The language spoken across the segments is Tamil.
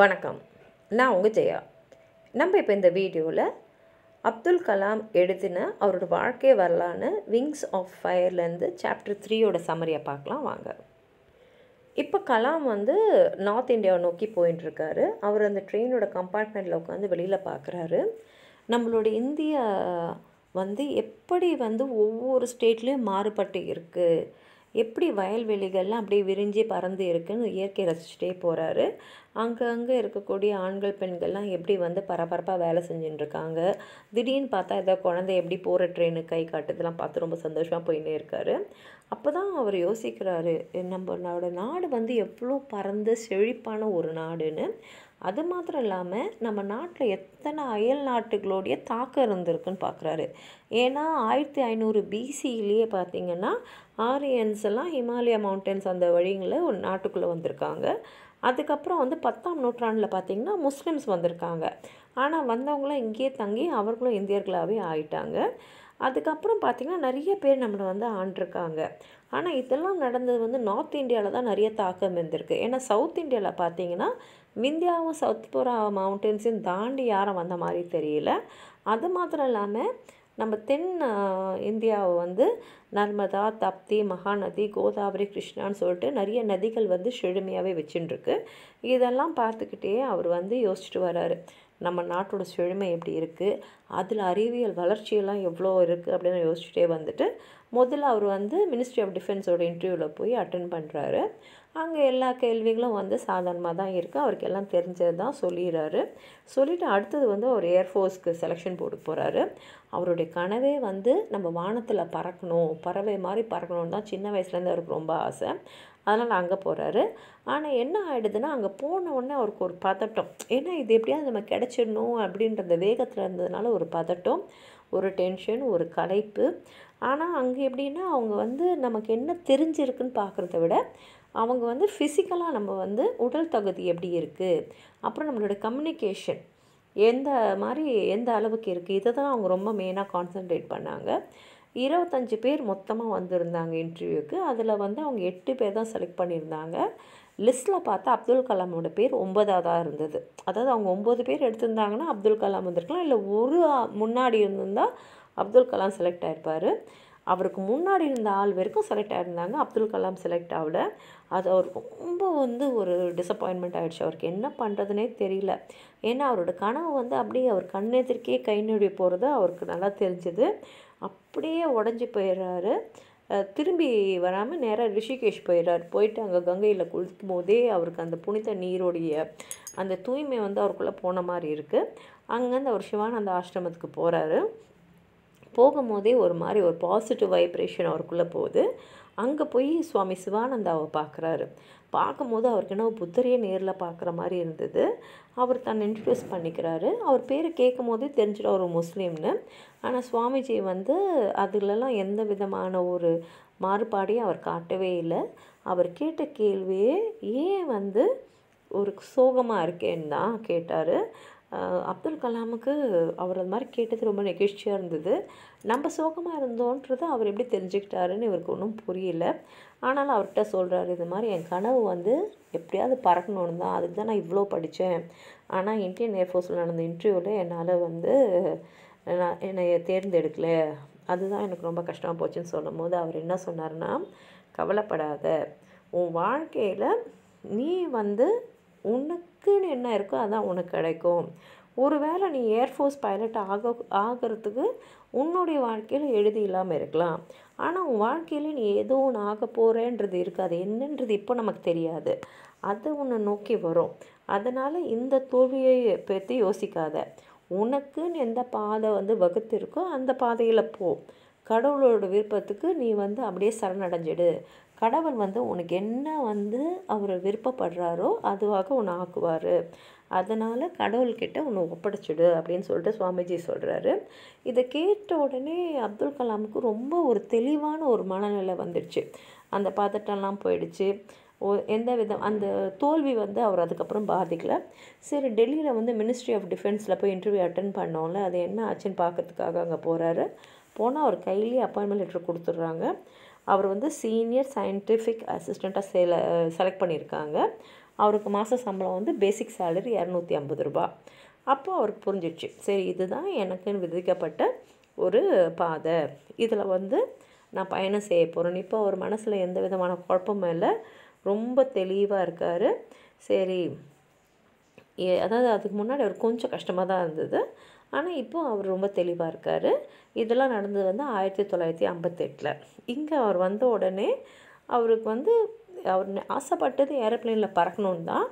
வணக்கம் நான் உங்கள் ஜெயா நம்ம இப்போ இந்த வீடியோவில் அப்துல் கலாம் எழுதின அவரோட வாழ்க்கை வரலான்னு விங்ஸ் ஆஃப் ஃபயர்லேருந்து சாப்டர் த்ரீயோட சமரியை பார்க்கலாம் வாங்க இப்போ கலாம் வந்து நார்த் இந்தியாவை நோக்கி போயின்ட்டுருக்காரு அவர் அந்த ட்ரெயினோட கம்பார்ட்மெண்ட்டில் உட்காந்து வெளியில் பார்க்குறாரு நம்மளோட இந்தியா வந்து எப்படி வந்து ஒவ்வொரு ஸ்டேட்லேயும் மாறுபட்டு இருக்குது எப்படி வயல்வெளிகள்லாம் அப்படியே விரிஞ்சு பறந்து இருக்குன்னு இயற்கை ரசிச்சுட்டே போகிறாரு அங்கங்கே இருக்கக்கூடிய ஆண்கள் பெண்கள்லாம் எப்படி வந்து பரபரப்பாக வேலை செஞ்சுட்டு இருக்காங்க திடீர்னு பார்த்தா ஏதோ குழந்தை எப்படி போகிற ட்ரெயினுக்கு கை காட்டுதெல்லாம் பார்த்து ரொம்ப சந்தோஷமாக போயின்னே இருக்கார் அப்போ தான் அவர் யோசிக்கிறாரு நம்மளோட நாடு வந்து எவ்வளோ பறந்து செழிப்பான ஒரு நாடுன்னு அது மாத்திரம் இல்லாமல் நம்ம நாட்டில் எத்தனை அயல் நாட்டுகளுடைய தாக்கம் இருந்திருக்குன்னு பார்க்குறாரு ஏன்னா ஆயிரத்தி ஐநூறு பிசியிலேயே பார்த்திங்கன்னா ஆரியன்ஸ் எல்லாம் ஹிமாலயா மவுண்டன்ஸ் அந்த வழிங்களில் ஒரு நாட்டுக்குள்ளே வந்திருக்காங்க அதுக்கப்புறம் வந்து பத்தாம் நூற்றாண்டில் பார்த்திங்கன்னா முஸ்லீம்ஸ் வந்திருக்காங்க ஆனால் வந்தவங்களாம் இங்கேயே தங்கி அவர்களும் இந்தியர்களாகவே ஆயிட்டாங்க அதுக்கப்புறம் பார்த்திங்கன்னா நிறைய பேர் நம்மளை வந்து ஆண்டிருக்காங்க ஆனால் இதெல்லாம் நடந்தது வந்து நார்த் இந்தியாவில் தான் நிறைய தாக்கம் இருந்திருக்கு ஏன்னா சவுத் இந்தியாவில் பார்த்தீங்கன்னா விந்தியாவும் சவுத்புரா மவுண்டன்ஸையும் தாண்டி யாரும் வந்த மாதிரி தெரியல அது மாத்திரம் இல்லாமல் நம்ம தென் இந்தியாவை வந்து நர்மதா தப்தி மகாநதி கோதாவரி கிருஷ்ணான்னு சொல்லிட்டு நிறைய நதிகள் வந்து செழுமையாகவே வச்சுட்டுருக்கு இதெல்லாம் பார்த்துக்கிட்டே அவர் வந்து யோசிச்சுட்டு வர்றாரு நம்ம நாட்டோட செழுமை எப்படி இருக்குது அதில் அறிவியல் வளர்ச்சியெல்லாம் எவ்வளோ இருக்குது அப்படின்னு யோசிச்சுட்டே வந்துட்டு முதல்ல அவர் வந்து மினிஸ்ட்ரி ஆஃப் டிஃபென்ஸோட இன்டர்வியூவில் போய் அட்டன் பண்ணுறாரு அங்கே எல்லா கேள்விகளும் வந்து சாதாரணமாக தான் இருக்குது அவருக்கு எல்லாம் தெரிஞ்சது தான் சொல்லிடுறாரு சொல்லிவிட்டு அடுத்தது வந்து அவர் ஏர்ஃபோர்ஸ்க்கு செலெக்ஷன் போட்டு போகிறாரு அவருடைய கனவே வந்து நம்ம வானத்தில் பறக்கணும் பறவை மாதிரி பறக்கணும்னு தான் சின்ன வயசுலேருந்து அவருக்கு ரொம்ப ஆசை அதனால் அங்கே போகிறாரு ஆனால் என்ன ஆகிடுதுன்னா அங்கே போன உடனே அவருக்கு ஒரு பதட்டம் ஏன்னா இது எப்படியாவது நம்ம கிடச்சிடணும் அப்படின்ற அந்த வேகத்தில் இருந்ததுனால ஒரு பதட்டம் ஒரு டென்ஷன் ஒரு கலைப்பு ஆனால் அங்கே எப்படின்னா அவங்க வந்து நமக்கு என்ன தெரிஞ்சிருக்குன்னு பார்க்குறத விட அவங்க வந்து ஃபிசிக்கலாக நம்ம வந்து உடல் தகுதி எப்படி இருக்குது அப்புறம் நம்மளோட கம்யூனிகேஷன் எந்த மாதிரி எந்த அளவுக்கு இருக்குது இதை தான் அவங்க ரொம்ப மெயினாக கான்சன்ட்ரேட் பண்ணாங்க இருபத்தஞ்சி பேர் மொத்தமாக வந்திருந்தாங்க இன்டர்வியூக்கு அதில் வந்து அவங்க எட்டு பேர் தான் செலக்ட் பண்ணியிருந்தாங்க லிஸ்ட்டில் பார்த்தா அப்துல் கலாமோட பேர் ஒன்பதாவதாக இருந்தது அதாவது அவங்க ஒம்பது பேர் எடுத்திருந்தாங்கன்னா அப்துல் கலாம் வந்திருக்கலாம் இல்லை ஒரு முன்னாடி இருந்திருந்தால் அப்துல் கலாம் செலக்ட் ஆகிருப்பார் அவருக்கு முன்னாடி இருந்த ஆள் வரைக்கும் செலக்ட் ஆகிருந்தாங்க அப்துல் கலாம் செலக்ட் ஆகல அது அவர் ரொம்ப வந்து ஒரு டிசப்பாயின்மெண்ட் ஆகிடுச்சு அவருக்கு என்ன பண்ணுறதுனே தெரியல ஏன்னா அவரோட கனவு வந்து அப்படியே அவர் கண்ணெதிர்க்கே கை நொடி போகிறது அவருக்கு நல்லா தெரிஞ்சுது அப்படியே உடஞ்சி போயிடுறாரு திரும்பி வராமல் நேராக ரிஷிகேஷ் போயிடுறார் போயிட்டு அங்கே கங்கையில் குளிக்கும் போதே அவருக்கு அந்த புனித நீரோடைய அந்த தூய்மை வந்து அவருக்குள்ளே போன மாதிரி இருக்குது அங்கேருந்து அவர் சிவானந்த ஆசிரமத்துக்கு போகிறாரு போகும்போதே ஒரு மாதிரி ஒரு பாசிட்டிவ் வைப்ரேஷன் அவருக்குள்ளே போகுது அங்கே போய் சுவாமி சிவானந்தாவை பார்க்குறாரு பார்க்கும்போது அவருக்கு என்ன புத்தரையே நேரில் பார்க்குற மாதிரி இருந்தது அவர் தன்னை இன்ட்ரடியூஸ் பண்ணிக்கிறாரு அவர் பேரை கேட்கும் போதே தெரிஞ்சிடும் ஒரு முஸ்லீம்னு ஆனால் சுவாமிஜி வந்து அதுலலாம் எந்த விதமான ஒரு மாறுபாடையும் அவர் காட்டவே இல்லை அவர் கேட்ட கேள்வியே ஏன் வந்து ஒரு சோகமாக இருக்கேன்னு தான் கேட்டார் அப்துல் கலாமுக்கு அவர் அது மாதிரி கேட்டது ரொம்ப நெகிழ்ச்சியாக இருந்தது நம்ம சோகமாக இருந்தோன்றது அவர் எப்படி தெரிஞ்சுக்கிட்டாருன்னு இவருக்கு ஒன்றும் புரியல ஆனாலும் அவர்கிட்ட சொல்கிறாரு இது மாதிரி என் கனவு வந்து எப்படியாவது பறக்கணும்னு தான் அதுக்கு தான் நான் இவ்வளோ படித்தேன் ஆனால் இந்தியன் ஏர்ஃபோர்ஸில் நடந்த இன்டர்வியூவில் என்னால் வந்து நான் என்னை தேர்ந்தெடுக்கல அதுதான் எனக்கு ரொம்ப கஷ்டமாக போச்சுன்னு சொல்லும் போது அவர் என்ன சொன்னார்னா கவலைப்படாத உன் வாழ்க்கையில் நீ வந்து உன்னை உனக்குன்னு என்ன இருக்கோ அதான் உனக்கு கிடைக்கும் ஒருவேளை நீ ஏர்ஃபோர்ஸ் பைலட் ஆக ஆகிறதுக்கு உன்னுடைய வாழ்க்கையில் எழுதி இல்லாமல் இருக்கலாம் ஆனால் உன் வாழ்க்கையில் நீ ஏதோ ஒன்று ஆக போகிறேன்றது இருக்காது என்னன்றது இப்போ நமக்கு தெரியாது அது உன்னை நோக்கி வரும் அதனால் இந்த தோல்வியை பற்றி யோசிக்காத உனக்குன்னு எந்த பாதை வந்து வகுத்து இருக்கோ அந்த பாதையில் போ கடவுளோட விருப்பத்துக்கு நீ வந்து அப்படியே சரணடைஞ்சிடு கடவுள் வந்து உனக்கு என்ன வந்து அவர் விருப்பப்படுறாரோ அதுவாக உன்னை ஆக்குவார் அதனால் கடவுள்கிட்ட உன்னை ஒப்படைச்சிடு அப்படின்னு சொல்லிட்டு சுவாமிஜி சொல்கிறாரு இதை கேட்ட உடனே அப்துல் கலாமுக்கு ரொம்ப ஒரு தெளிவான ஒரு மனநிலை வந்துடுச்சு அந்த பதட்டம்லாம் போயிடுச்சு ஓ எந்த விதம் அந்த தோல்வி வந்து அவர் அதுக்கப்புறம் பாதிக்கலை சரி டெல்லியில் வந்து மினிஸ்ட்ரி ஆஃப் டிஃபென்ஸில் போய் இன்டர்வியூ அட்டன் பண்ணோம்ல அது என்ன ஆச்சுன்னு பார்க்கறதுக்காக அங்கே போகிறாரு போனால் அவர் கையிலேயே அப்பாயின்மெண்ட் லெட்டர் கொடுத்துட்றாங்க அவர் வந்து சீனியர் சயின்டிஃபிக் அசிஸ்டண்ட்டாக செல செலக்ட் பண்ணியிருக்காங்க அவருக்கு மாத சம்பளம் வந்து பேசிக் சேலரி இரநூத்தி ஐம்பது ரூபா அப்போ அவருக்கு புரிஞ்சிடுச்சு சரி இதுதான் எனக்குன்னு விதிக்கப்பட்ட ஒரு பாதை இதில் வந்து நான் பயணம் செய்ய போகிறேன் இப்போ அவர் மனசில் எந்த விதமான குழப்பமும் இல்லை ரொம்ப தெளிவாக இருக்கார் சரி அதாவது அதுக்கு முன்னாடி அவர் கொஞ்சம் கஷ்டமாக தான் இருந்தது ஆனால் இப்போது அவர் ரொம்ப தெளிவாக இருக்கார் இதெல்லாம் நடந்தது வந்து ஆயிரத்தி தொள்ளாயிரத்தி ஐம்பத்தெட்டில் இங்கே அவர் வந்த உடனே அவருக்கு வந்து அவர் ஆசைப்பட்டது ஏரோப்ளேனில் பறக்கணும் தான்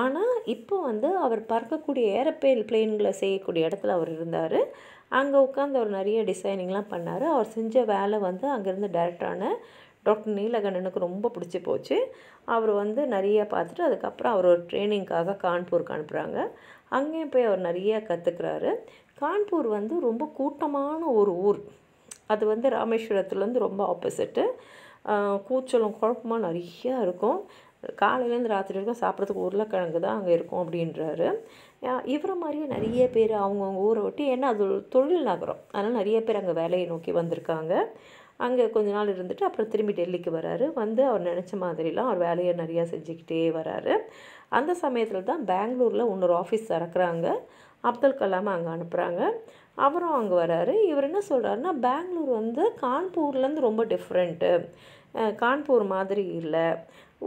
ஆனால் இப்போ வந்து அவர் பறக்கக்கூடிய ஏரோப்ளேன் பிளேன்களை செய்யக்கூடிய இடத்துல அவர் இருந்தார் அங்கே உட்காந்து அவர் நிறைய டிசைனிங்லாம் பண்ணார் அவர் செஞ்ச வேலை வந்து அங்கேருந்து டேரக்டரான டாக்டர் நீலகண்ணனுக்கு ரொம்ப பிடிச்சி போச்சு அவர் வந்து நிறைய பார்த்துட்டு அதுக்கப்புறம் அவர் ஒரு ட்ரைனிங்க்காக கான்பூருக்கு அனுப்புகிறாங்க அங்கேயும் போய் அவர் நிறைய கற்றுக்கிறாரு கான்பூர் வந்து ரொம்ப கூட்டமான ஒரு ஊர் அது வந்து ராமேஸ்வரத்துலேருந்து ரொம்ப ஆப்போசிட்டு கூச்சலும் குழப்பமாக நிறையா இருக்கும் காலையிலேருந்து ராத்திரி வரைக்கும் சாப்பிட்றதுக்கு உருளைக்கிழங்கு தான் அங்கே இருக்கும் அப்படின்றாரு இவரை மாதிரியே நிறைய பேர் அவங்கவுங்க ஊரை ஒட்டி ஏன்னா அது தொழில் நகரம் அதனால் நிறைய பேர் அங்கே வேலையை நோக்கி வந்திருக்காங்க அங்கே கொஞ்ச நாள் இருந்துட்டு அப்புறம் திரும்பி டெல்லிக்கு வராரு வந்து அவர் நினச்ச மாதிரிலாம் அவர் வேலையை நிறையா செஞ்சுக்கிட்டே வராரு அந்த சமயத்தில் தான் பெங்களூரில் இன்னொரு ஆஃபீஸ் திறக்கிறாங்க அப்துல் கலாம் அங்கே அனுப்புகிறாங்க அவரும் அங்கே வராரு இவர் என்ன சொல்கிறாருன்னா பெங்களூர் வந்து கான்பூர்லேருந்து ரொம்ப டிஃப்ரெண்ட்டு கான்பூர் மாதிரி இல்லை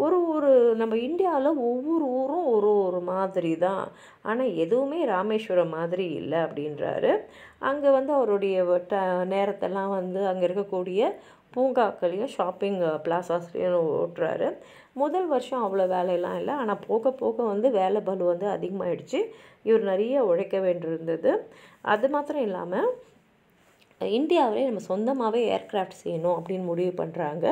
ஒரு ஒரு நம்ம இந்தியாவில் ஒவ்வொரு ஊரும் ஒரு ஒரு மாதிரி தான் ஆனால் எதுவுமே ராமேஸ்வரம் மாதிரி இல்லை அப்படின்றாரு அங்கே வந்து அவருடைய ட நேரத்தெல்லாம் வந்து அங்கே இருக்கக்கூடிய பூங்காக்களையும் ஷாப்பிங் பிளாசாஸ்லையும் ஓட்டுறாரு முதல் வருஷம் அவ்வளோ வேலையெல்லாம் இல்லை ஆனால் போக போக வந்து வேலை பலு வந்து அதிகமாகிடுச்சு இவர் நிறைய உழைக்க வேண்டியிருந்தது அது மாத்திரம் இல்லாமல் இந்தியாவிலே நம்ம சொந்தமாகவே ஏர்க்ராஃப்ட் செய்யணும் அப்படின்னு முடிவு பண்ணுறாங்க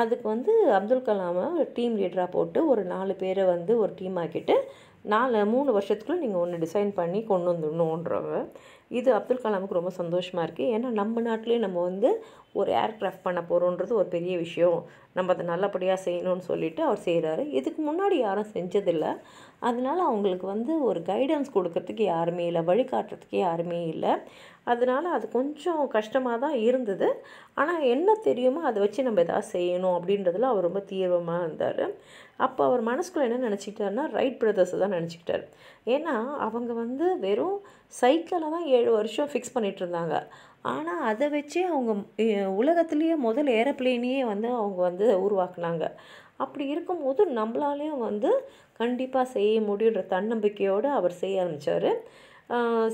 அதுக்கு வந்து அப்துல் கலாமை டீம் லீடராக போட்டு ஒரு நாலு பேரை வந்து ஒரு டீம் ஆக்கிட்டு நாலு மூணு வருஷத்துக்குள்ளே நீங்கள் ஒன்று டிசைன் பண்ணி கொண்டு வந்துடணுன்றவங்க இது அப்துல் கலாமுக்கு ரொம்ப சந்தோஷமாக இருக்குது ஏன்னா நம்ம நாட்டிலே நம்ம வந்து ஒரு ஏர்க்ராஃப்ட் பண்ண போகிறோன்றது ஒரு பெரிய விஷயம் நம்ம அதை நல்லபடியாக செய்யணும்னு சொல்லிவிட்டு அவர் செய்கிறாரு இதுக்கு முன்னாடி யாரும் செஞ்சதில்லை அதனால் அவங்களுக்கு வந்து ஒரு கைடன்ஸ் கொடுக்கறதுக்கு யாருமே இல்லை வழிகாட்டுறதுக்கு யாருமே இல்லை அதனால் அது கொஞ்சம் கஷ்டமாக தான் இருந்தது ஆனால் என்ன தெரியுமோ அதை வச்சு நம்ம எதாவது செய்யணும் அப்படின்றதுல அவர் ரொம்ப தீவிரமாக இருந்தார் அப்போ அவர் மனசுக்குள்ளே என்ன நினச்சிக்கிட்டாருன்னா ரைட் பிரதர்ஸை தான் நினச்சிக்கிட்டார் ஏன்னா அவங்க வந்து வெறும் சைக்கிளை தான் ஏழு வருஷம் ஃபிக்ஸ் பண்ணிகிட்டு இருந்தாங்க ஆனால் அதை வச்சே அவங்க உலகத்துலேயே முதல் ஏரோப்ளேனையே வந்து அவங்க வந்து உருவாக்குனாங்க அப்படி இருக்கும்போது நம்மளாலேயும் வந்து கண்டிப்பாக செய்ய முடியுன்ற தன்னம்பிக்கையோடு அவர் செய்ய ஆரம்பித்தார்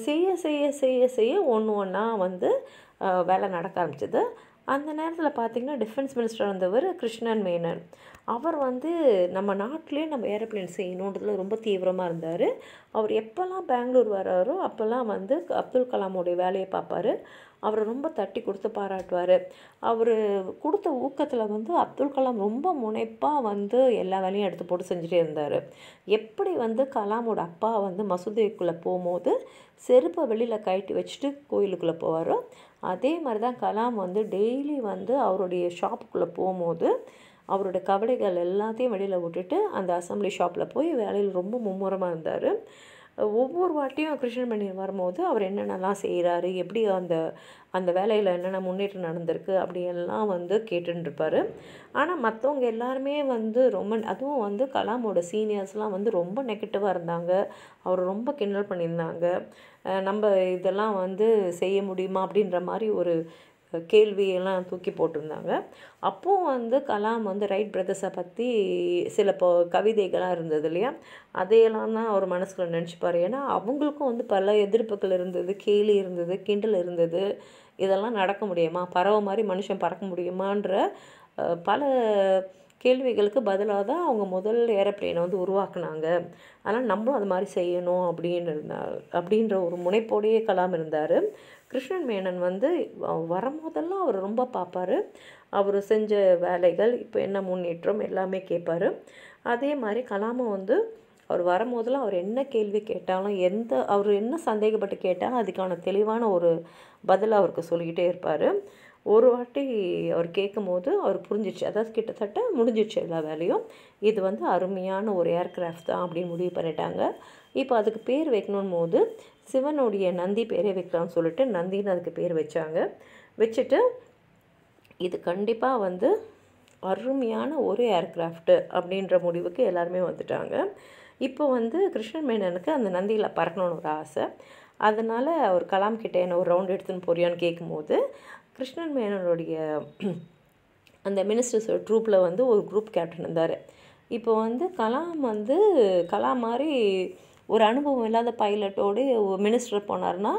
செய்ய செய்ய செய்ய செய்ய ஒன்று ஒன்றா வந்து வேலை நடக்க ஆரம்பிச்சது அந்த நேரத்தில் பார்த்திங்கன்னா டிஃபென்ஸ் மினிஸ்டர் வந்தவர் கிருஷ்ணன் மேனன் அவர் வந்து நம்ம நாட்டிலே நம்ம ஏரோப்ளேன் செய்யணுன்றதுல ரொம்ப தீவிரமாக இருந்தார் அவர் எப்போல்லாம் பெங்களூர் வராரோ அப்போல்லாம் வந்து அப்துல் கலாமுடைய வேலையை பார்ப்பார் அவரை ரொம்ப தட்டி கொடுத்து பாராட்டுவார் அவர் கொடுத்த ஊக்கத்தில் வந்து அப்துல் கலாம் ரொம்ப முனைப்பாக வந்து எல்லா வேலையும் எடுத்து போட்டு செஞ்சுட்டே இருந்தார் எப்படி வந்து கலாமோட அப்பா வந்து மசூதிக்குள்ளே போகும்போது செருப்பை வெளியில் கட்டி வச்சுட்டு கோயிலுக்குள்ளே போவாரோ அதே மாதிரி தான் கலாம் வந்து டெய்லி வந்து அவருடைய ஷாப்புக்குள்ளே போகும்போது அவருடைய கவலைகள் எல்லாத்தையும் வெளியில் விட்டுட்டு அந்த அசம்பிளி ஷாப்பில் போய் வேலையில் ரொம்ப மும்முரமாக இருந்தார் ஒவ்வொரு வாட்டியும் கிருஷ்ணன் பண்ணி வரும்போது அவர் என்னென்னலாம் செய்கிறாரு எப்படி அந்த அந்த வேலையில் என்னென்ன முன்னேற்றம் நடந்திருக்கு அப்படியெல்லாம் வந்து கேட்டுருப்பார் ஆனால் மற்றவங்க எல்லாருமே வந்து ரொம்ப அதுவும் வந்து கலாமோட சீனியர்ஸ்லாம் வந்து ரொம்ப நெகட்டிவாக இருந்தாங்க அவர் ரொம்ப கிண்டல் பண்ணியிருந்தாங்க நம்ம இதெல்லாம் வந்து செய்ய முடியுமா அப்படின்ற மாதிரி ஒரு கேள்வியெல்லாம் தூக்கி போட்டிருந்தாங்க அப்போது வந்து கலாம் வந்து ரைட் பிரதர்ஸை பற்றி சில இப்போ கவிதைகளாக இருந்தது இல்லையா அதையெல்லாம் தான் அவர் மனசுக்குள்ள நினச்சிப்பார் ஏன்னா அவங்களுக்கும் வந்து பல எதிர்ப்புகள் இருந்தது கேலி இருந்தது கிண்டல் இருந்தது இதெல்லாம் நடக்க முடியுமா பறவை மாதிரி மனுஷன் பறக்க முடியுமான்ற பல கேள்விகளுக்கு பதிலாக தான் அவங்க முதல் ஏரோப்ளேனை வந்து உருவாக்குனாங்க ஆனால் நம்மளும் அது மாதிரி செய்யணும் அப்படின்னு அப்படின்ற அப்படின்ற ஒரு முனைப்போடையே கலாம் இருந்தார் கிருஷ்ணன் மேனன் வந்து வரும்போதெல்லாம் அவர் ரொம்ப பார்ப்பார் அவர் செஞ்ச வேலைகள் இப்போ என்ன முன்னேற்றம் எல்லாமே கேட்பார் அதே மாதிரி கலாமும் வந்து அவர் வரும்போதெல்லாம் அவர் என்ன கேள்வி கேட்டாலும் எந்த அவர் என்ன சந்தேகப்பட்டு கேட்டாலும் அதுக்கான தெளிவான ஒரு பதில் அவருக்கு சொல்லிக்கிட்டே இருப்பார் ஒரு வாட்டி அவர் கேட்கும் போது அவர் புரிஞ்சிச்சு அதாவது கிட்டத்தட்ட முடிஞ்சிச்சு எல்லா வேலையும் இது வந்து அருமையான ஒரு ஏர்க்ராஃப்ட் தான் அப்படின்னு முடிவு பண்ணிட்டாங்க இப்போ அதுக்கு பேர் வைக்கணும் போது சிவனுடைய நந்தி பேரே வைக்கலாம்னு சொல்லிட்டு நந்தின்னு அதுக்கு பேர் வச்சாங்க வச்சுட்டு இது கண்டிப்பாக வந்து அருமையான ஒரு ஏர்க்ராஃப்ட்டு அப்படின்ற முடிவுக்கு எல்லாருமே வந்துட்டாங்க இப்போ வந்து கிருஷ்ணன் மேனனுக்கு அந்த நந்தியில் பறக்கணும்னு ஒரு ஆசை அதனால் அவர் கலாம் கிட்டே என்ன ஒரு ரவுண்ட் எடுத்துன்னு போறியான்னு கேட்கும்போது கிருஷ்ணன் மேனனுடைய அந்த மினிஸ்டர்ஸ் ட்ரூப்பில் வந்து ஒரு குரூப் கேப்டன் இருந்தார் இப்போ வந்து கலாம் வந்து கலாம் மாதிரி ஒரு அனுபவம் இல்லாத பைலட்டோடு மினிஸ்டர் போனார்னா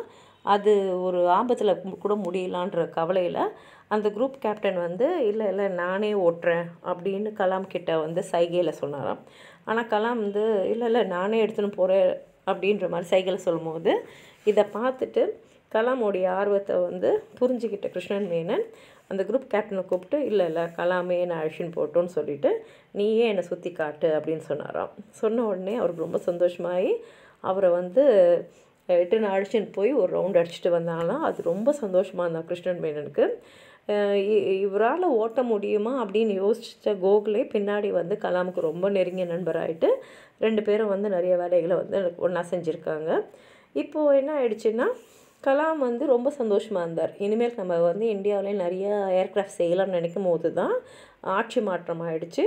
அது ஒரு ஆபத்தில் கூட முடியலான்ற கவலையில் அந்த குரூப் கேப்டன் வந்து இல்லை இல்லை நானே ஓட்டுறேன் அப்படின்னு கலாம் கிட்ட வந்து சைகையில் சொன்னாராம் ஆனால் கலாம் வந்து இல்லை இல்லை நானே எடுத்துன்னு போகிறேன் அப்படின்ற மாதிரி சைகையில் சொல்லும்போது இதை பார்த்துட்டு கலாமோடைய ஆர்வத்தை வந்து புரிஞ்சுக்கிட்ட கிருஷ்ணன் மேனன் அந்த குரூப் கேப்டனை கூப்பிட்டு இல்லை இல்லை கலாமே நான் அழிச்சின்னு போட்டோன்னு சொல்லிவிட்டு நீயே என்னை சுற்றி காட்டு அப்படின்னு சொன்னாராம் சொன்ன உடனே அவருக்கு ரொம்ப சந்தோஷமாகி அவரை வந்து எட்டு நான் அழிச்சின்னு போய் ஒரு ரவுண்ட் அடிச்சுட்டு வந்தாங்களாம் அது ரொம்ப சந்தோஷமாக இருந்தான் கிருஷ்ணன் மேனனுக்கு இவரால் ஓட்ட முடியுமா அப்படின்னு யோசித்த கோகுலே பின்னாடி வந்து கலாமுக்கு ரொம்ப நெருங்கிய நண்பராகிட்டு ரெண்டு பேரும் வந்து நிறைய வேலைகளை வந்து ஒன்றா செஞ்சுருக்காங்க இப்போது என்ன ஆயிடுச்சுன்னா கலாம் வந்து ரொம்ப சந்தோஷமாக இருந்தார் இனிமேல் நம்ம வந்து இந்தியாவிலே நிறைய ஏர்க்ராஃப்ட் செய்யலாம்னு நினைக்கும் போது தான் ஆட்சி மாற்றம் ஆகிடுச்சு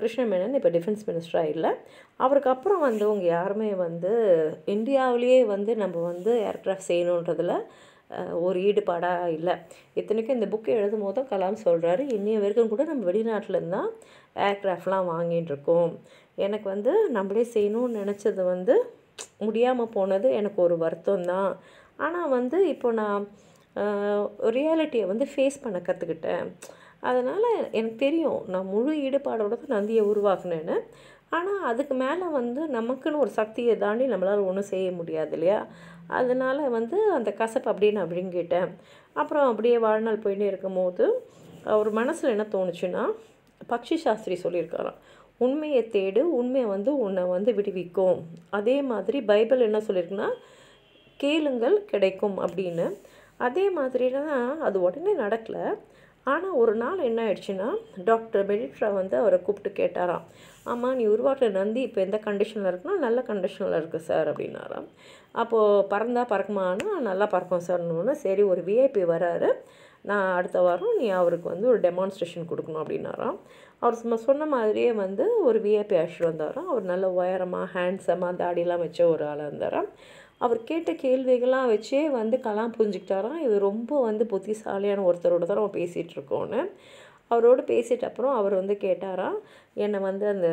கிருஷ்ணமேனன் இப்போ டிஃபென்ஸ் மினிஸ்டராக இல்லை அவருக்கு அப்புறம் வந்தவங்க யாருமே வந்து இந்தியாவிலேயே வந்து நம்ம வந்து ஏர்க்ராஃப்ட் செய்யணுன்றதில் ஒரு ஈடுபாடாக இல்லை இத்தனைக்கும் இந்த புக்கை எழுதும் போது கலாம் சொல்கிறாரு இன்னைய வரைக்கும் கூட நம்ம வெளிநாட்டிலேருந்து தான் ஏர்க்ராஃப்ட்லாம் வாங்கிட்டு இருக்கோம் எனக்கு வந்து நம்மளே செய்யணும்னு நினச்சது வந்து முடியாமல் போனது எனக்கு ஒரு வருத்தம் தான் ஆனால் வந்து இப்போ நான் ரியாலிட்டியை வந்து ஃபேஸ் பண்ண கற்றுக்கிட்டேன் அதனால் எனக்கு தெரியும் நான் முழு ஈடுபாடோட தான் நந்தியை உருவாக்குனேன்னு ஆனால் அதுக்கு மேலே வந்து நமக்குன்னு ஒரு சக்தியை தாண்டி நம்மளால் ஒன்றும் செய்ய முடியாது இல்லையா அதனால் வந்து அந்த கசப்பு அப்படியே நான் விழுங்கிட்டேன் அப்புறம் அப்படியே வாழ்நாள் போயிட்டே இருக்கும்போது ஒரு மனசில் என்ன தோணுச்சுன்னா பக்ஷி சாஸ்திரி சொல்லியிருக்காராம் உண்மையை தேடு உண்மையை வந்து உன்னை வந்து விடுவிக்கும் அதே மாதிரி பைபிள் என்ன சொல்லியிருக்குன்னா கேளுங்கள் கிடைக்கும் அப்படின்னு அதே மாதிரி தான் அது உடனே நடக்கலை ஆனால் ஒரு நாள் என்ன ஆயிடுச்சுன்னா டாக்டர் பெடிட்ரா வந்து அவரை கூப்பிட்டு கேட்டாராம் ஆமாம் நீ உருவாக்குற நந்தி இப்போ எந்த கண்டிஷனில் இருக்குன்னா நல்ல கண்டிஷனில் இருக்குது சார் அப்படின்னாராம் அப்போது பறந்தால் பறக்குமானா நல்லா பறக்கும் சார்னு சரி ஒரு விஐபி வராரு நான் அடுத்த வாரம் நீ அவருக்கு வந்து ஒரு டெமான்ஸ்ட்ரேஷன் கொடுக்கணும் அப்படின்னாராம் அவர் சும்மா சொன்ன மாதிரியே வந்து ஒரு விஐபி அஷ்டு வந்தாராம் அவர் நல்ல உயரமாக ஹேண்ட்ஸமாக தாடிலாம் வச்ச ஒரு ஆளாக இருந்தாராம் அவர் கேட்ட கேள்விகள்லாம் வச்சே வந்து கலாம் புரிஞ்சுக்கிட்டாராம் இவர் ரொம்ப வந்து புத்திசாலியான ஒருத்தரோட தான் நம்ம பேசிகிட்டு இருக்கோன்னு அவரோடு பேசிட்டு அப்புறம் அவர் வந்து கேட்டாராம் என்னை வந்து அந்த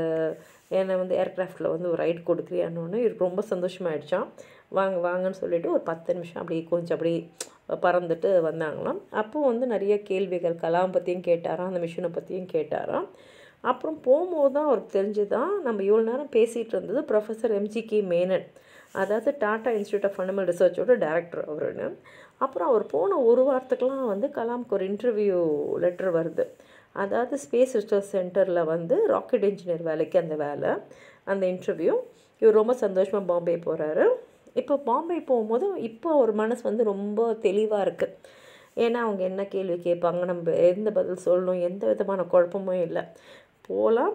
என்னை வந்து ஏர்க்ராஃப்டில் வந்து ஒரு ரைடு கொடுக்குறியான்னு ஒன்று ரொம்ப சந்தோஷமாயிடுச்சான் வாங்க வாங்கன்னு சொல்லிவிட்டு ஒரு பத்து நிமிஷம் அப்படியே கொஞ்சம் அப்படியே பறந்துட்டு வந்தாங்களாம் அப்போது வந்து நிறைய கேள்விகள் கலாம் பற்றியும் கேட்டாராம் அந்த மிஷினை பற்றியும் கேட்டாராம் அப்புறம் போகும்போது தான் அவருக்கு தெரிஞ்சுதான் நம்ம இவ்வளோ நேரம் பேசிகிட்டு இருந்தது ப்ரொஃபஸர் எம்ஜிகே மேனன் அதாவது டாட்டா இன்ஸ்டியூட் ஆஃப் ஃபண்டமல் ரிசர்ச்சோட டேரக்டர் அவருன்னு அப்புறம் அவர் போன ஒரு வாரத்துக்கெலாம் வந்து கலாம்க்கு ஒரு இன்டர்வியூ லெட்ரு வருது அதாவது ஸ்பேஸ் ரிசர்ச் சென்டரில் வந்து ராக்கெட் இன்ஜினியர் வேலைக்கு அந்த வேலை அந்த இன்டர்வியூ இவர் ரொம்ப சந்தோஷமாக பாம்பே போகிறாரு இப்போ பாம்பே போகும்போது இப்போ ஒரு மனசு வந்து ரொம்ப தெளிவாக இருக்குது ஏன்னா அவங்க என்ன கேள்வி கேட்பாங்க நம்ம எந்த பதில் சொல்லணும் எந்த விதமான குழப்பமும் இல்லை போகலாம்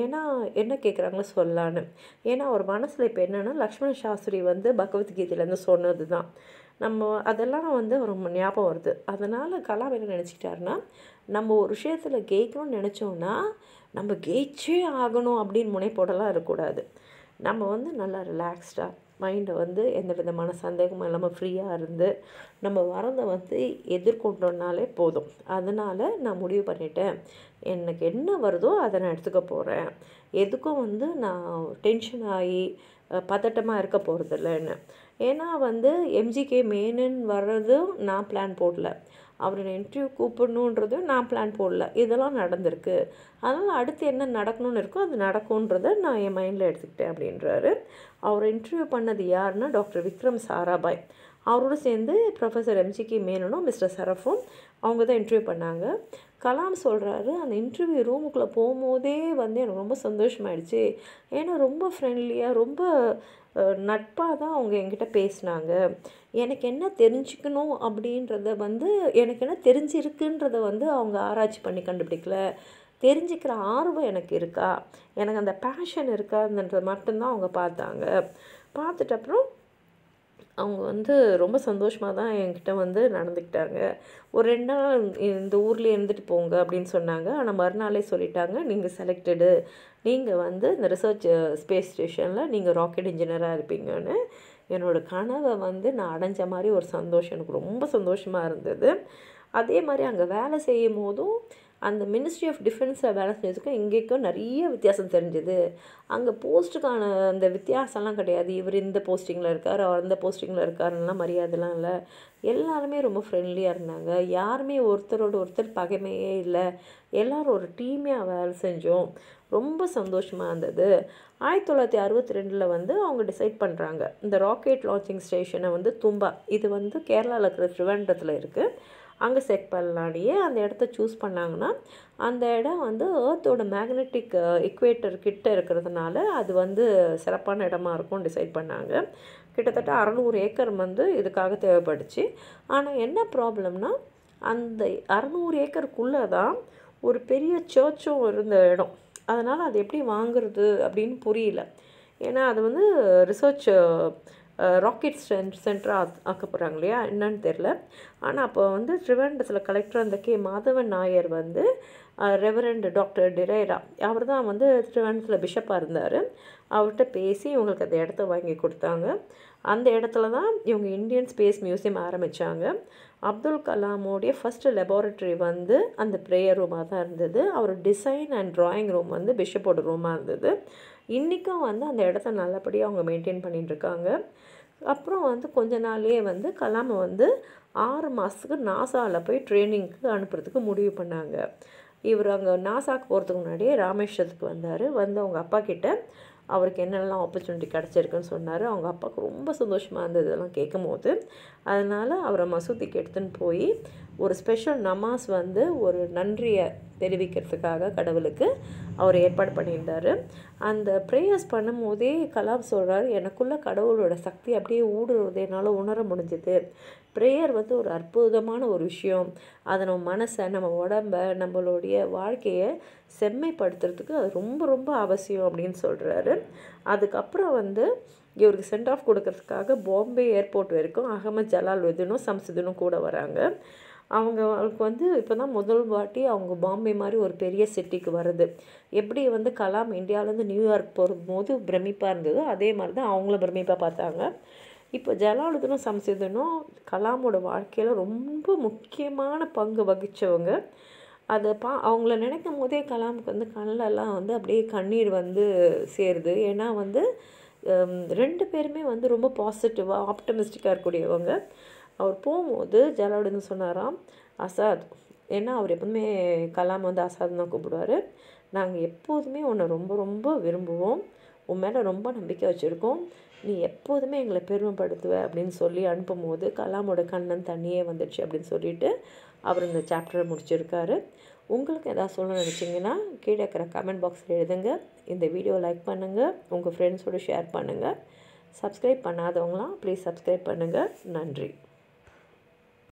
ஏன்னா என்ன கேட்குறாங்கன்னு சொல்லலான்னு ஏன்னா அவர் மனசில் இப்போ என்னென்னா லக்ஷ்மண சாஸ்திரி வந்து பகவத்கீதையிலேருந்து சொன்னது தான் நம்ம அதெல்லாம் வந்து ஒரு ஞாபகம் வருது அதனால் கலாம் என்ன நினச்சிக்கிட்டாருன்னா நம்ம ஒரு விஷயத்தில் கேட்கணும்னு நினச்சோன்னா நம்ம ஜெயிச்சே ஆகணும் அப்படின்னு முனைப்போடலாம் இருக்கக்கூடாது நம்ம வந்து நல்லா ரிலாக்ஸ்டாக மைண்டை வந்து எந்த விதமான சந்தேகமும் இல்லாமல் ஃப்ரீயாக இருந்து நம்ம வரதை வந்து எதிர்கொண்டோன்னாலே போதும் அதனால் நான் முடிவு பண்ணிட்டேன் எனக்கு என்ன வருதோ அதை நான் எடுத்துக்க போகிறேன் எதுக்கும் வந்து நான் டென்ஷன் ஆகி பதட்டமாக இருக்க போகிறதில்லன்னு ஏன்னா வந்து எம்ஜிகே மேனுன்னு வர்றதும் நான் பிளான் போடல அவர் இன்டர்வியூ கூப்பிடணுன்றது நான் பிளான் போடல இதெல்லாம் நடந்திருக்கு அதனால் அடுத்து என்ன நடக்கணும்னு இருக்கோ அது நடக்கும்ன்றத நான் என் மைண்டில் எடுத்துக்கிட்டேன் அப்படின்றாரு அவர் இன்டர்வியூ பண்ணது யாருன்னா டாக்டர் விக்ரம் சாராபாய் அவரோட சேர்ந்து ப்ரொஃபஸர் எம்ஜிகே மேனனும் மிஸ்டர் சரஃபும் அவங்க தான் இன்டர்வியூ பண்ணாங்க கலாம் சொல்கிறாரு அந்த இன்டர்வியூ ரூமுக்குள்ளே போகும்போதே வந்து எனக்கு ரொம்ப சந்தோஷமாயிடுச்சு ஏன்னா ரொம்ப ஃப்ரெண்ட்லியாக ரொம்ப நட்பாக தான் அவங்க என்கிட்ட பேசினாங்க எனக்கு என்ன தெரிஞ்சுக்கணும் அப்படின்றத வந்து எனக்கு என்ன தெரிஞ்சிருக்குன்றத வந்து அவங்க ஆராய்ச்சி பண்ணி கண்டுபிடிக்கல தெரிஞ்சுக்கிற ஆர்வம் எனக்கு இருக்கா எனக்கு அந்த பேஷன் இருக்காதுன்றது மட்டும்தான் அவங்க பார்த்தாங்க பார்த்துட்டு அப்புறம் அவங்க வந்து ரொம்ப சந்தோஷமாக தான் என்கிட்ட வந்து நடந்துக்கிட்டாங்க ஒரு ரெண்டு நாள் இந்த ஊர்லேயே இருந்துட்டு போங்க அப்படின்னு சொன்னாங்க ஆனால் மறுநாளே சொல்லிட்டாங்க நீங்கள் செலக்டடு நீங்கள் வந்து இந்த ரிசர்ச் ஸ்பேஸ் ஸ்டேஷனில் நீங்கள் ராக்கெட் இன்ஜினியராக இருப்பீங்கன்னு என்னோடய கனவை வந்து நான் அடைஞ்ச மாதிரி ஒரு சந்தோஷம் எனக்கு ரொம்ப சந்தோஷமாக இருந்தது அதே மாதிரி அங்கே வேலை செய்யும் போதும் அந்த மினிஸ்ட்ரி ஆஃப் டிஃபென்ஸில் வேலை செஞ்சதுக்கும் இங்கேக்கும் நிறைய வித்தியாசம் தெரிஞ்சுது அங்கே போஸ்ட்டுக்கான அந்த வித்தியாசம்லாம் கிடையாது இவர் இந்த போஸ்டிங்கில் இருக்கார் அவர் இந்த போஸ்டிங்கில் இருக்காருலாம் மரியாதைலாம் இல்லை எல்லாருமே ரொம்ப ஃப்ரெண்ட்லியாக இருந்தாங்க யாருமே ஒருத்தரோட ஒருத்தர் பகைமையே இல்லை எல்லோரும் ஒரு டீமையாக வேலை செஞ்சோம் ரொம்ப சந்தோஷமாக இருந்தது ஆயிரத்தி தொள்ளாயிரத்தி அறுபத்தி ரெண்டில் வந்து அவங்க டிசைட் பண்ணுறாங்க இந்த ராக்கெட் லான்ச்சிங் ஸ்டேஷனை வந்து தும்பா இது வந்து கேரளாவில் இருக்கிற திருவனந்தத்தில் இருக்குது அங்கே செட் பண்ணலாடியே அந்த இடத்த சூஸ் பண்ணாங்கன்னா அந்த இடம் வந்து ஏர்த்தோட மேக்னெட்டிக் இக்குவேட்டர் கிட்ட இருக்கிறதுனால அது வந்து சிறப்பான இடமா இருக்கும் டிசைட் பண்ணாங்க கிட்டத்தட்ட அறநூறு ஏக்கர் வந்து இதுக்காக தேவைப்படுச்சு ஆனால் என்ன ப்ராப்ளம்னா அந்த அறநூறு ஏக்கருக்குள்ளே தான் ஒரு பெரிய சர்ச்சும் இருந்த இடம் அதனால் அது எப்படி வாங்குறது அப்படின்னு புரியல ஏன்னா அது வந்து ரிசர்ச் ராக்கெட் சென்ட் சென்டராக ஆக்க போகிறாங்க இல்லையா என்னன்னு தெரில ஆனால் அப்போ வந்து ட்ரிவாண்டத்தில் கலெக்டர் அந்த கே மாதவன் நாயர் வந்து ரெவரண்ட் டாக்டர் டிரேரா அவர் தான் வந்து ட்ரிவாண்டத்தில் பிஷப்பாக இருந்தார் அவர்கிட்ட பேசி இவங்களுக்கு அந்த இடத்த வாங்கி கொடுத்தாங்க அந்த இடத்துல தான் இவங்க இந்தியன் ஸ்பேஸ் மியூசியம் ஆரம்பித்தாங்க அப்துல் கலாமோடைய ஃபஸ்ட்டு லெபார்ட்ரி வந்து அந்த ப்ரேயர் ரூமாக தான் இருந்தது அவர் டிசைன் அண்ட் ட்ராயிங் ரூம் வந்து பிஷப்போட ரூமாக இருந்தது இன்றைக்கும் வந்து அந்த இடத்த நல்லபடியாக அவங்க மெயின்டைன் பண்ணிட்டுருக்காங்க அப்புறம் வந்து கொஞ்ச நாளே வந்து கலாமை வந்து ஆறு மாதத்துக்கு நாசாவில் போய் ட்ரைனிங்க்கு அனுப்புறதுக்கு முடிவு பண்ணாங்க இவர் அங்கே நாசாக்கு போகிறதுக்கு முன்னாடியே ராமேஸ்வரத்துக்கு வந்தார் வந்து அவங்க அப்பா கிட்டே அவருக்கு என்னெல்லாம் ஆப்பர்ச்சுனிட்டி கிடச்சிருக்குன்னு சொன்னார் அவங்க அப்பாவுக்கு ரொம்ப சந்தோஷமாக இருந்ததெல்லாம் கேட்கும் போது அதனால் அவரை மசூதிக்கு எடுத்துன்னு போய் ஒரு ஸ்பெஷல் நமாஸ் வந்து ஒரு நன்றியை தெரிவிக்கிறதுக்காக கடவுளுக்கு அவர் ஏற்பாடு பண்ணியிருந்தார் அந்த ப்ரேயர்ஸ் பண்ணும்போதே கலாம் சொல்கிறார் எனக்குள்ளே கடவுளோட சக்தி அப்படியே ஊடுருவது என்னால் உணர முடிஞ்சுது ப்ரேயர் வந்து ஒரு அற்புதமான ஒரு விஷயம் அதை நம்ம மனசை நம்ம உடம்ப நம்மளுடைய வாழ்க்கையை செம்மைப்படுத்துறதுக்கு அது ரொம்ப ரொம்ப அவசியம் அப்படின்னு சொல்கிறாரு அதுக்கப்புறம் வந்து இவருக்கு சென்ட் ஆஃப் கொடுக்கறதுக்காக பாம்பே ஏர்போர்ட் வரைக்கும் அகமது இதுனும் சம்சுதீனும் கூட வராங்க அவங்களுக்கு வந்து இப்போ தான் முதல் வாட்டி அவங்க பாம்பே மாதிரி ஒரு பெரிய சிட்டிக்கு வருது எப்படி வந்து கலாம் இந்தியாவிலேருந்து நியூயார்க் போகும்போது பிரமிப்பாக இருந்ததோ அதே மாதிரி தான் அவங்களும் பிரமிப்பாக பார்த்தாங்க இப்போ ஜலாலுதனும் சம்சிதனும் கலாமோட வாழ்க்கையில் ரொம்ப முக்கியமான பங்கு வகித்தவங்க அதை பா அவங்கள நினைக்கும் போதே கலாமுக்கு வந்து கண்ணெல்லாம் வந்து அப்படியே கண்ணீர் வந்து சேருது ஏன்னா வந்து ரெண்டு பேருமே வந்து ரொம்ப பாசிட்டிவாக ஆப்டமிஸ்டிக்காக இருக்கக்கூடியவங்க அவர் போகும்போது ஜலாலுடின்னு சொன்னாராம் அசாத் ஏன்னா அவர் எப்போதுமே கலாம் வந்து அசாத் தான் கூப்பிடுவார் நாங்கள் எப்போதுமே உன்னை ரொம்ப ரொம்ப விரும்புவோம் உன் மேலே ரொம்ப நம்பிக்கை வச்சுருக்கோம் நீ எப்போதுமே எங்களை பெருமைப்படுத்துவ அப்படின்னு சொல்லி அனுப்பும்போது கலாமோட கண்ணன் தண்ணியே வந்துடுச்சு அப்படின்னு சொல்லிட்டு அவர் இந்த சாப்டரை முடிச்சிருக்காரு உங்களுக்கு எதாவது சொல்ல நினச்சிங்கன்னா கீழே இருக்கிற கமெண்ட் பாக்ஸில் எழுதுங்க இந்த வீடியோ லைக் பண்ணுங்கள் உங்கள் ஃப்ரெண்ட்ஸோடு ஷேர் பண்ணுங்கள் சப்ஸ்கிரைப் பண்ணாதவங்களாம் ப்ளீஸ் சப்ஸ்கிரைப் பண்ணுங்கள் நன்றி